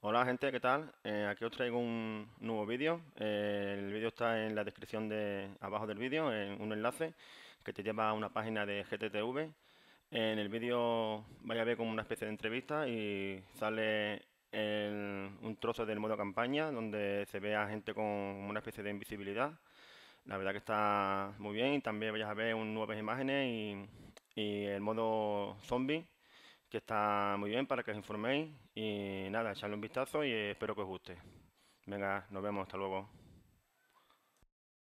Hola gente, ¿qué tal? Eh, aquí os traigo un nuevo vídeo. Eh, el vídeo está en la descripción de abajo del vídeo, en un enlace que te lleva a una página de GTTV. En el vídeo vais a ver como una especie de entrevista y sale un trozo del modo campaña donde se ve a gente con una especie de invisibilidad la verdad que está muy bien y también vais a ver un, nuevas imágenes y, y, el modo zombie, que está muy bien para que os informéis. Y nada, echarle un vistazo y espero que os guste. Venga, nos vemos, hasta luego.